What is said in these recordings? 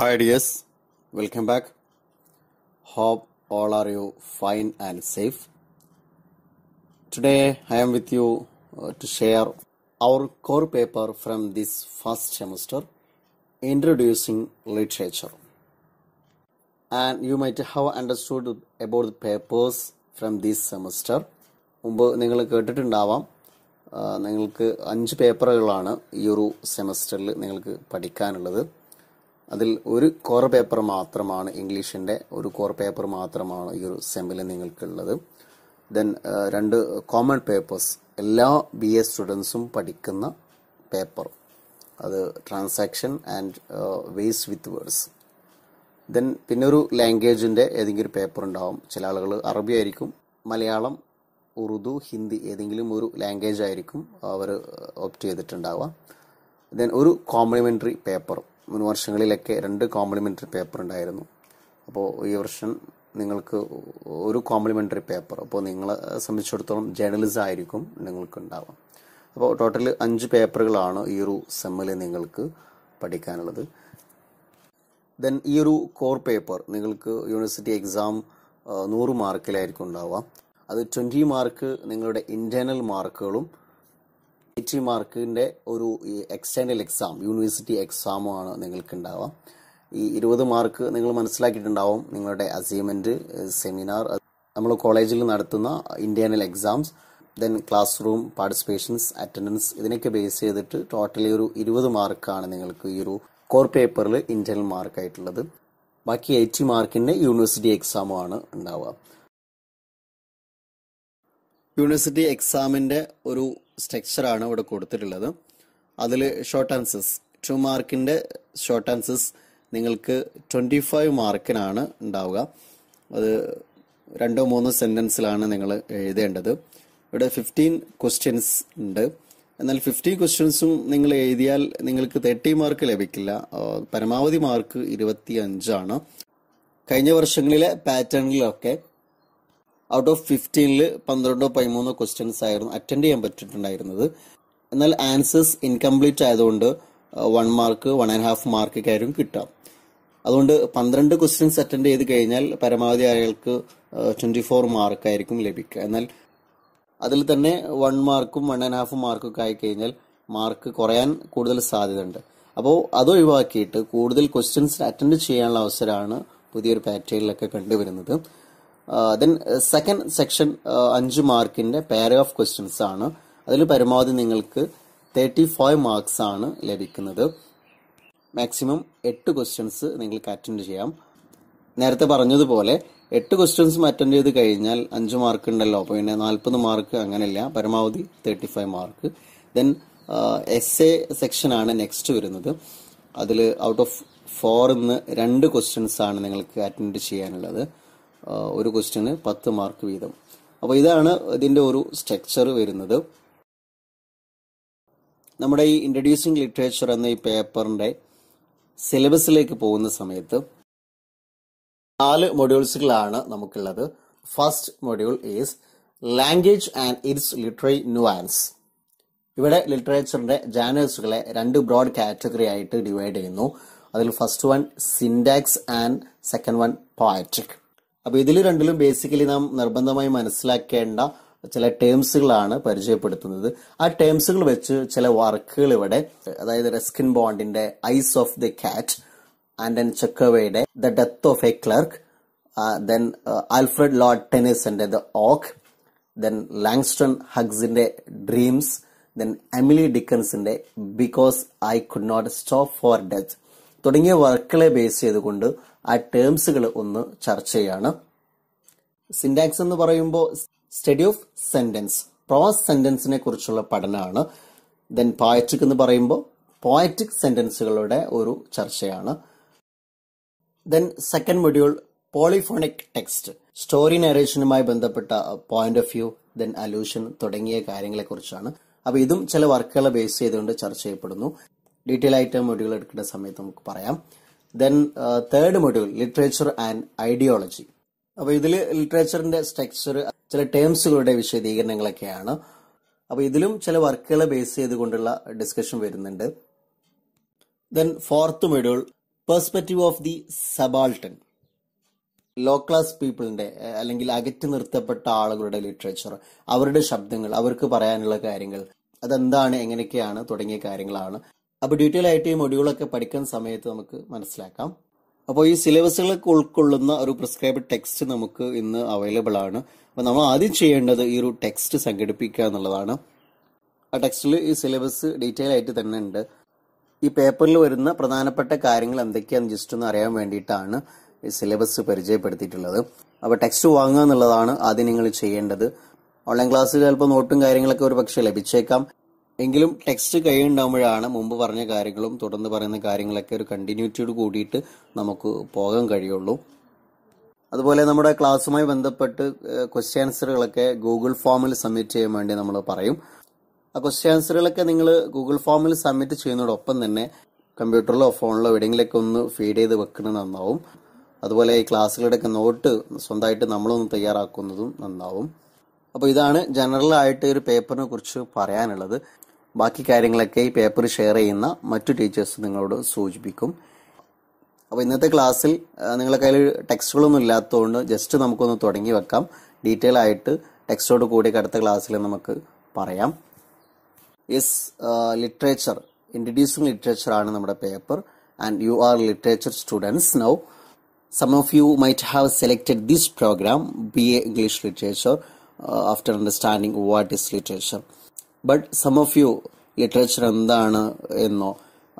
hi dears welcome back hope all are you fine and safe today I am with you to share our core paper from this first semester introducing literature and you might have understood about the papers from this semester മുമ്പ് നിങ്ങൾ കേട്ടിട്ടുണ്ടാവാം നിങ്ങൾക്ക് അഞ്ച് പേപ്പറുകളാണ് ഈ ഒരു സെമസ്റ്ററിൽ നിങ്ങൾക്ക് പഠിക്കാനുള്ളത് അതിൽ ഒരു കോർ പേപ്പർ മാത്രമാണ് ഇംഗ്ലീഷിൻ്റെ ഒരു കോർ പേപ്പർ മാത്രമാണ് ഈ ഒരു സെമ്മിൽ നിങ്ങൾക്കുള്ളത് ദെൻ രണ്ട് കോമൺ പേപ്പേഴ്സ് എല്ലാ ബി എ സ്റ്റുഡൻസും പഠിക്കുന്ന പേപ്പർ അത് transaction and ways with words then പിന്നെ ഒരു ലാംഗ്വേജിൻ്റെ ഏതെങ്കിലും ഒരു പേപ്പർ ഉണ്ടാവും ചില ആളുകൾ അറബി ആയിരിക്കും മലയാളം ഉറുദു ഹിന്ദി ഏതെങ്കിലും ഒരു ലാംഗ്വേജ് ആയിരിക്കും അവർ ഓപ്റ്റ് ചെയ്തിട്ടുണ്ടാവുക ദെൻ ഒരു കോംപ്ലിമെൻ്ററി പേപ്പർ മുൻ വർഷങ്ങളിലൊക്കെ രണ്ട് കോംപ്ലിമെൻ്ററി പേപ്പർ ഉണ്ടായിരുന്നു അപ്പോൾ ഈ വർഷം നിങ്ങൾക്ക് ഒരു കോംപ്ലിമെൻ്ററി പേപ്പർ അപ്പോൾ നിങ്ങളെ സംബന്ധിച്ചിടത്തോളം ജേർണലിസം ആയിരിക്കും നിങ്ങൾക്ക് ഉണ്ടാവുക അപ്പോൾ ടോട്ടൽ അഞ്ച് പേപ്പറുകളാണ് ഈ ഒരു സെമ്മിൽ നിങ്ങൾക്ക് പഠിക്കാനുള്ളത് ദെൻ ഈ ഒരു കോർ പേപ്പർ നിങ്ങൾക്ക് യൂണിവേഴ്സിറ്റി എക്സാം നൂറ് മാർക്കിലായിരിക്കും ഉണ്ടാവുക അത് ട്വൻറ്റി മാർക്ക് നിങ്ങളുടെ ഇൻറ്റേർണൽ മാർക്കുകളും എയ്റ്റി മാർക്കിൻ്റെ ഒരു എക്സ്റ്റേണൽ എക്സാം യൂണിവേഴ്സിറ്റി നിങ്ങൾക്ക് നിങ്ങൾക്കുണ്ടാവാം ഈ ഇരുപത് മാർക്ക് നിങ്ങൾ മനസ്സിലാക്കിയിട്ടുണ്ടാവും നിങ്ങളുടെ അസൈൻമെൻറ്റ് സെമിനാർ നമ്മൾ കോളേജിൽ നടത്തുന്ന internal exams then class room participations attendance ഇതിനൊക്കെ ബേസ് ചെയ്തിട്ട് ടോട്ടലി ഒരു ഇരുപത് മാർക്കാണ് നിങ്ങൾക്ക് ഈ ഒരു കോർ പേപ്പറിൽ ഇൻറ്റേർണൽ മാർക്കായിട്ടുള്ളത് ബാക്കി എയ്റ്റി മാർക്കിൻ്റെ യൂണിവേഴ്സിറ്റി ആണ് ഉണ്ടാവുക യൂണിവേഴ്സിറ്റി എക്സാമിൻ്റെ ഒരു സ്ട്രക്ചറാണ് ഇവിടെ കൊടുത്തിട്ടുള്ളത് അതിൽ ഷോർട്ട് ആൻസേഴ്സ് ടു മാർക്കിൻ്റെ ഷോർട്ട് ആൻസേഴ്സ് നിങ്ങൾക്ക് ട്വൻറ്റി ഫൈവ് മാർക്കിനാണ് ഉണ്ടാവുക അത് രണ്ടോ മൂന്നോ സെൻറ്റൻസിലാണ് നിങ്ങൾ എഴുതേണ്ടത് ഇവിടെ ഫിഫ്റ്റീൻ ക്വസ്റ്റ്യൻസ് ഉണ്ട് എന്നാൽ ഫിഫ്റ്റീൻ ക്വസ്റ്റ്യൻസും നിങ്ങൾ എഴുതിയാൽ നിങ്ങൾക്ക് തേർട്ടി മാർക്ക് ലഭിക്കില്ല പരമാവധി മാർക്ക് ഇരുപത്തി അഞ്ചാണ് കഴിഞ്ഞ വർഷങ്ങളിലെ പാറ്റേണിലൊക്കെ ഔട്ട് ഓഫ് ഫിഫ്റ്റീനിൽ പന്ത്രണ്ടോ പതിമൂന്നോ ക്വസ്റ്റ്യൻസ് ആയിരുന്നു അറ്റൻഡ് ചെയ്യാൻ പറ്റിയിട്ടുണ്ടായിരുന്നത് എന്നാൽ ആൻസേഴ്സ് ഇൻകംപ്ലീറ്റ് ആയതുകൊണ്ട് one mark one and half മാർക്കൊക്കെ ആയിരുന്നു കിട്ടാം അതുകൊണ്ട് പന്ത്രണ്ട് ക്വസ്റ്റ്യൻസ് അറ്റൻഡ് ചെയ്ത് കഴിഞ്ഞാൽ പരമാവധി അയാൾക്ക് ട്വൻറ്റി ഫോർ മാർക്കായിരിക്കും ലഭിക്കുക എന്നാൽ അതിൽ തന്നെ വൺ മാർക്കും വൺ ആൻഡ് ഹാഫ് മാർക്കും ആയി കഴിഞ്ഞാൽ മാർക്ക് കുറയാൻ കൂടുതൽ സാധ്യതയുണ്ട് അപ്പോൾ അത് ഒഴിവാക്കിയിട്ട് കൂടുതൽ ക്വസ്റ്റ്യൻസ് അറ്റൻഡ് ചെയ്യാനുള്ള അവസരമാണ് പുതിയൊരു പാറ്റേണിലൊക്കെ കണ്ടുവരുന്നത് ദെൻ സെക്കൻഡ് സെക്ഷൻ അഞ്ച് മാർക്കിന്റെ ഓഫ് ക്വസ്റ്റ്യൻസ് ആണ് അതിൽ പരമാവധി നിങ്ങൾക്ക് തേർട്ടി ഫൈവ് മാർക്സ് ആണ് ലഭിക്കുന്നത് മാക്സിമം എട്ട് ക്വസ്റ്റ്യൻസ് നിങ്ങൾക്ക് അറ്റൻഡ് ചെയ്യാം നേരത്തെ പറഞ്ഞതുപോലെ എട്ട് ക്വസ്റ്റ്യൻസും അറ്റൻഡ് ചെയ്ത് കഴിഞ്ഞാൽ അഞ്ച് മാർക്ക് ഉണ്ടല്ലോ പിന്നെ നാൽപ്പത് മാർക്ക് അങ്ങനെയല്ല പരമാവധി thirty five mark then S A ആണ് നെക്സ്റ്റ് വരുന്നത് അതിൽ ഔട്ട് ഓഫ് ഫോർ ഇന്ന് രണ്ട് ക്വസ്റ്റ്യൻസ് ആണ് നിങ്ങൾക്ക് അറ്റൻഡ് ചെയ്യാനുള്ളത് ഒരു ക്വസ്റ്റ്യന് പത്ത് മാർക്ക് വീതം അപ്പോൾ ഇതാണ് ഇതിന്റെ ഒരു സ്ട്രക്ചർ വരുന്നത് നമ്മുടെ ഈ ഇൻട്രഡ്യൂസിംഗ് ലിറ്ററേച്ചർ എന്ന ഈ പേപ്പറിന്റെ സിലബസിലേക്ക് പോകുന്ന സമയത്ത് നാല് മൊഡ്യൂൾസുകളാണ് നമുക്കുള്ളത് first module is language and its literary nuance ഇവിടെ ലിറ്ററേച്ചറിന്റെ ജാനേഴ്സുകളെ രണ്ട് ബ്രോഡ് കാറ്റഗറി ആയിട്ട് ഡിവൈഡ് ചെയ്യുന്നു അതിൽ first one syntax and second one poetic അപ്പോൾ ഇതിൽ രണ്ടിലും ബേസിക്കലി നാം നിർബന്ധമായി മനസ്സിലാക്കേണ്ട ചില ടേംസുകളാണ് പരിചയപ്പെടുത്തുന്നത് ആ ടേംസുകൾ വെച്ച് ചില വർക്കുകൾ ഇവിടെ അതായത് റെസ്കിൻ ബോണ്ടിന്റെ eyes of the cat and and ചെക്കവയുടെ the death of a clerk then Alfred Lord ടെനിസന്റെ ദ ഓക്ക് ദെൻ ലാങ്സ്റ്റൺ ഹഗ്സിന്റെ ഡ്രീംസ് ദെൻ എമിലി ഡിക്കൻസിന്റെ because I could not stop for death തുടങ്ങിയ വർക്കുകളെ ബേസ് ചെയ്തുകൊണ്ട് ആ ടേംസുകൾ ഒന്ന് ചർച്ച ചെയ്യാണ് സിൻഡാക്സ് എന്ന് പറയുമ്പോൾ സ്റ്റഡി ഓഫ് സെന്റൻസ് പ്രോസ് സെന്റൻസിനെ കുറിച്ചുള്ള പഠനമാണ് ദെൻ പോയറ്റിക് എന്ന് പറയുമ്പോൾ പോയറ്റിക് സെന്റൻസുകളുടെ ഒരു ചർച്ചയാണ് then second module polyphonic text story നറേഷനുമായി ബന്ധപ്പെട്ട point of view then allusion തുടങ്ങിയ കാര്യങ്ങളെക്കുറിച്ചാണ് അപ്പോൾ ഇതും ചില വർക്കുകളെ ബേസ് ചെയ്തുകൊണ്ട് ചർച്ച ചെയ്യപ്പെടുന്നു ഡീറ്റെയിൽ ആയിട്ട് മൊഡ്യൂൾ എടുക്കേണ്ട സമയത്ത് നമുക്ക് പറയാം then third module literature and ideology അപ്പൊ ഇതിൽ ലിറ്ററേച്ചറിന്റെ സ്ട്രക്ചർ ചില ടേംസുകളുടെ വിശദീകരണങ്ങളൊക്കെയാണ് അപ്പൊ ഇതിലും ചില വർക്കുകളെ ബേസ് ചെയ്തുകൊണ്ടുള്ള ഡിസ്കഷൻ വരുന്നുണ്ട് then fourth module perspective of the subaltern low class പീപ്പിളിന്റെ അല്ലെങ്കിൽ അകറ്റി നിർത്തപ്പെട്ട ആളുകളുടെ ലിറ്ററേച്ചർ അവരുടെ ശബ്ദങ്ങൾ അവർക്ക് പറയാനുള്ള കാര്യങ്ങൾ അതെന്താണ് എങ്ങനെയൊക്കെയാണ് തുടങ്ങിയ കാര്യങ്ങളാണ് അപ്പോൾ ഡീറ്റെയിൽ ആയിട്ട് ഈ മൊഡ്യൂളൊക്കെ പഠിക്കുന്ന സമയത്ത് നമുക്ക് മനസ്സിലാക്കാം അപ്പോൾ ഈ സിലബസുകളൊക്കെ ഉൾക്കൊള്ളുന്ന ഒരു പ്രിസ്ക്രൈബ് ടെക്സ്റ്റ് നമുക്ക് ഇന്ന് അവൈലബിൾ ആണ് അപ്പോൾ നമ്മൾ ആദ്യം ചെയ്യേണ്ടത് ഈ ഒരു ടെക്സ്റ്റ് സംഘടിപ്പിക്കുക എന്നുള്ളതാണ് ആ ടെക്സ്റ്റിൽ ഈ സിലബസ് ഡീറ്റെയിൽ ആയിട്ട് തന്നെ ഉണ്ട് ഈ പേപ്പറിൽ വരുന്ന പ്രധാനപ്പെട്ട കാര്യങ്ങൾ എന്തൊക്കെയാണെന്ന് ജസ്റ്റ് ഒന്ന് അറിയാൻ വേണ്ടിയിട്ടാണ് ഈ സിലബസ് പരിചയപ്പെടുത്തിയിട്ടുള്ളത് അപ്പോൾ ടെക്സ്റ്റ് വാങ്ങുക എന്നുള്ളതാണ് ആദ്യം നിങ്ങൾ ചെയ്യേണ്ടത് ഓൺലൈൻ ക്ലാസ്സിൽ ചിലപ്പോൾ നോട്ടും കാര്യങ്ങളൊക്കെ ഒരു പക്ഷേ ലഭിച്ചേക്കാം എങ്കിലും ടെക്സ്റ്റ് കഴിയുണ്ടാകുമ്പോഴാണ് മുമ്പ് പറഞ്ഞ കാര്യങ്ങളും തുടർന്ന് പറയുന്ന കാര്യങ്ങളൊക്കെ ഒരു കണ്ടിന്യൂറ്റിയോട് കൂടിയിട്ട് നമുക്ക് പോകാൻ കഴിയുള്ളൂ അതുപോലെ നമ്മുടെ ക്ലാസ്സുമായി ബന്ധപ്പെട്ട് ക്വസ്റ്റ്യൻ ആൻസറുകളൊക്കെ ഗൂഗിൾ ഫോമിൽ സബ്മിറ്റ് ചെയ്യാൻ വേണ്ടി നമ്മൾ പറയും ആ ക്വസ്റ്റ്യൻ ആൻസറുകളൊക്കെ നിങ്ങൾ ഗൂഗിൾ ഫോമിൽ സബ്മിറ്റ് ചെയ്യുന്നതോടൊപ്പം തന്നെ കമ്പ്യൂട്ടറിലോ ഫോണിലോ എവിടെയെങ്കിലൊക്കെ ഒന്ന് ഫീഡ് ചെയ്ത് വെക്കുന്നത് നന്നാവും അതുപോലെ ഈ ക്ലാസ്സുകളുടെയൊക്കെ നോട്ട് സ്വന്തമായിട്ട് നമ്മളൊന്ന് തയ്യാറാക്കുന്നതും നന്നാവും അപ്പോൾ ഇതാണ് ജനറലായിട്ട് ഒരു പേപ്പറിനെ കുറിച്ച് പറയാനുള്ളത് ബാക്കി കാര്യങ്ങളൊക്കെ ഈ പേപ്പർ ഷെയർ ചെയ്യുന്ന മറ്റു ടീച്ചേഴ്സ് നിങ്ങളോട് സൂചിപ്പിക്കും അപ്പോൾ ഇന്നത്തെ ക്ലാസ്സിൽ നിങ്ങളുടെ കയ്യിൽ ടെക്സ്റ്റുകളൊന്നും ഇല്ലാത്തതുകൊണ്ട് ജസ്റ്റ് നമുക്കൊന്ന് തുടങ്ങി വെക്കാം ഡീറ്റെയിൽ ആയിട്ട് ടെക്സ്റ്റോട് കൂടി അടുത്ത ക്ലാസ്സിൽ നമുക്ക് പറയാം ഇസ് ലിറ്ററേച്ചർ ഇൻട്രഡ്യൂസിംഗ് ലിറ്ററേച്ചർ ആണ് നമ്മുടെ paper and you are literature students now some of you might have selected this program B A English literature after understanding what is literature but some of you literature എന്താണ് എന്നോ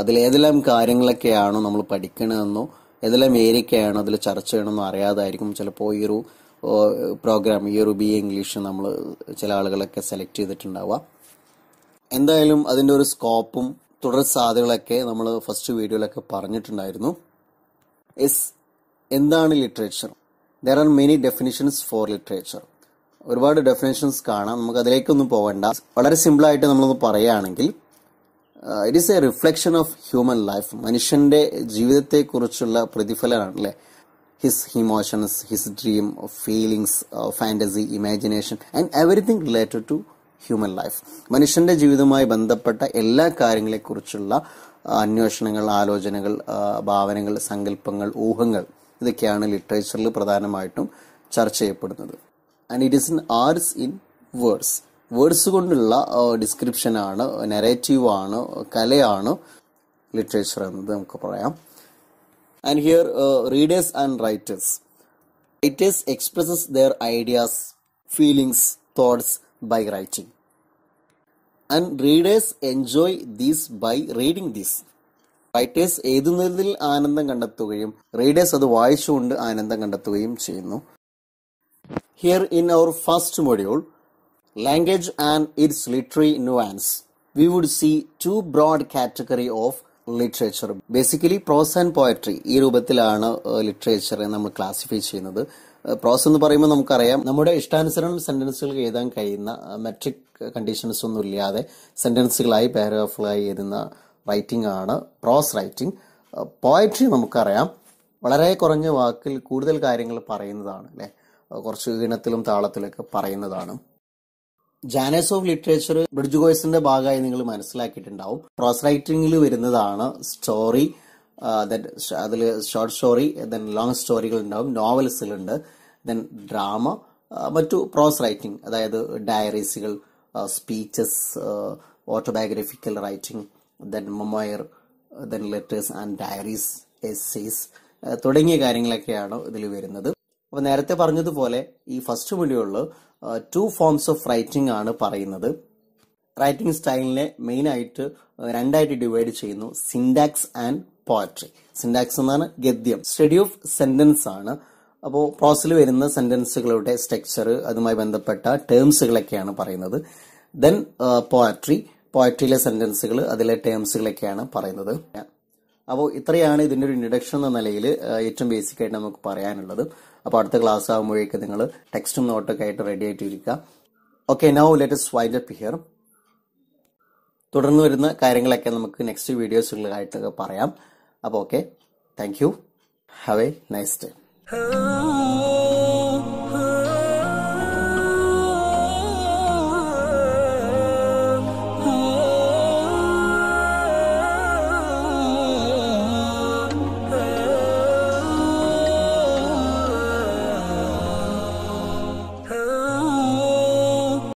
അതിലേതെല്ലാം കാര്യങ്ങളൊക്കെയാണോ നമ്മൾ പഠിക്കണമെന്നോ ഏതെല്ലാം ഏരിയക്കെയാണോ അതിൽ ചർച്ച ചെയ്യണമെന്നോ അറിയാതായിരിക്കും ചിലപ്പോൾ ഈ ഒരു പ്രോഗ്രാം ഈ ഒരു ബി ഇംഗ്ലീഷ് നമ്മൾ ചില ആളുകളൊക്കെ സെലക്ട് ചെയ്തിട്ടുണ്ടാവുക എന്തായാലും അതിൻ്റെ ഒരു സ്കോപ്പും തുടർ സാധ്യതകളൊക്കെ നമ്മൾ ഫസ്റ്റ് വീഡിയോയിലൊക്കെ പറഞ്ഞിട്ടുണ്ടായിരുന്നു എസ് എന്താണ് literature there are many definitions for literature ഒരുപാട് ഡെഫിനേഷൻസ് കാണാം നമുക്ക് അതിലേക്കൊന്നും പോകണ്ട വളരെ സിമ്പിളായിട്ട് നമ്മളൊന്ന് പറയുകയാണെങ്കിൽ it is a reflection of human life മനുഷ്യന്റെ ജീവിതത്തെക്കുറിച്ചുള്ള പ്രതിഫലനാണ് അല്ലേ his emotions his dream feelings fantasy imagination and everything related to human life മനുഷ്യന്റെ ജീവിതവുമായി ബന്ധപ്പെട്ട എല്ലാ കാര്യങ്ങളെക്കുറിച്ചുള്ള uh, അന്വേഷണങ്ങൾ ആലോചനകൾ uh, ഭാവനകൾ സങ്കല്പങ്ങൾ ഊഹങ്ങൾ ഇതൊക്കെയാണ് ലിറ്ററേച്ചറിൽ പ്രധാനമായിട്ടും ചർച്ച ചെയ്യപ്പെടുന്നത് and it is in arts in words words കൊണ്ടുള്ള ഡിസ്ക്രിപ്ഷൻ ആണ് നെറേറ്റീവ് ആണ് കലയാണ് ലിറ്ററേച്ചർ എന്നത് നമുക്ക് പറയാം and here readers and writers writers expresses their ideas feelings thoughts by writing and readers enjoy these by reading these writers എഴുതുന്നതിൽ ആനന്ദം കണ്ടെത്തുകയും റീഡേഴ്സ് അത് വായിച്ചുകൊണ്ട് ആനന്ദം കണ്ടെത്തുകയും ചെയ്യുന്നു here in our first module, language and its literary nuance, we would see two broad category of literature basically prose and poetry ഈ രൂപത്തിലാണ് ലിറ്ററേച്ചറെ നമ്മൾ ക്ലാസിഫൈ ചെയ്യുന്നത് പ്രോസ് എന്ന് പറയുമ്പോൾ നമുക്കറിയാം നമ്മുടെ ഇഷ്ടാനുസരണം സെന്റൻസുകൾ എഴുതാൻ കഴിയുന്ന മെട്രിക് കണ്ടീഷൻസ് ഒന്നും ഇല്ലാതെ സെന്റൻസുകളായി പാരഗ്രാഫുകളായി എഴുതുന്ന റൈറ്റിംഗ് ആണ് പ്രോസ് റൈറ്റിംഗ് പോയട്രി നമുക്കറിയാം വളരെ കുറഞ്ഞ വാക്കിൽ കൂടുതൽ കാര്യങ്ങൾ പറയുന്നതാണ് അല്ലേ കുറച്ച് ഇനത്തിലും താളത്തിലൊക്കെ പറയുന്നതാണ് ജാനേഴ്സ് ഓഫ് ലിറ്ററേച്ചർ ബ്രിഡ്ജ് കോഴ്സിന്റെ ഭാഗമായി നിങ്ങൾ മനസ്സിലാക്കിയിട്ടുണ്ടാവും പ്രോസ് റൈറ്റിംഗിൽ വരുന്നതാണ് സ്റ്റോറി അതിൽ ഷോർട്ട് സ്റ്റോറി ദെൻ ലോങ് സ്റ്റോറികൾ ഉണ്ടാവും നോവൽസിലുണ്ട് ദെൻ ഡ്രാമ മറ്റു പ്രോസ് റൈറ്റിംഗ് അതായത് ഡയറീസുകൾ speeches autobiographical writing then memoir then letters and diaries essays തുടങ്ങിയ കാര്യങ്ങളൊക്കെയാണ് ഇതിൽ വരുന്നത് അപ്പോൾ നേരത്തെ പറഞ്ഞതുപോലെ ഈ ഫസ്റ്റ് വീഡിയോയിൽ ടു ഫോംസ് ഓഫ് റൈറ്റിംഗ് ആണ് പറയുന്നത് റൈറ്റിംഗ് സ്റ്റൈലിനെ മെയിനായിട്ട് രണ്ടായിട്ട് ഡിവൈഡ് ചെയ്യുന്നു സിൻഡാക്സ് ആൻഡ് പോയട്രി സിൻഡാക്സ് എന്നാണ് ഗദ്യം സ്റ്റഡി ഓഫ് സെന്റൻസ് ആണ് അപ്പോൾ പ്രോസിൽ വരുന്ന സെന്റൻസുകളുടെ സ്ട്രക്ചർ അതുമായി ബന്ധപ്പെട്ട ടേംസുകളൊക്കെയാണ് പറയുന്നത് ദെൻ പോയട്രി പോയട്രിയിലെ സെന്റൻസുകൾ അതിലെ ടേംസുകളൊക്കെയാണ് പറയുന്നത് അപ്പോൾ ഇത്രയാണ് ഇതിൻ്റെ ഒരു ഇൻട്രഡക്ഷൻ എന്ന നിലയിൽ ഏറ്റവും ബേസിക് ആയിട്ട് നമുക്ക് പറയാനുള്ളത് അപ്പോൾ അടുത്ത ക്ലാസ് ആകുമ്പോഴേക്ക് നിങ്ങൾ ടെക്സ്റ്റും നോട്ടൊക്കെ ആയിട്ട് റെഡി ആയിട്ടിരിക്കുക okay let let's wind up here തുടർന്ന് വരുന്ന കാര്യങ്ങളൊക്കെ നമുക്ക് നെക്സ്റ്റ് വീഡിയോസുകളിലായിട്ടൊക്കെ പറയാം അപ്പോൾ okay thank you have a nice day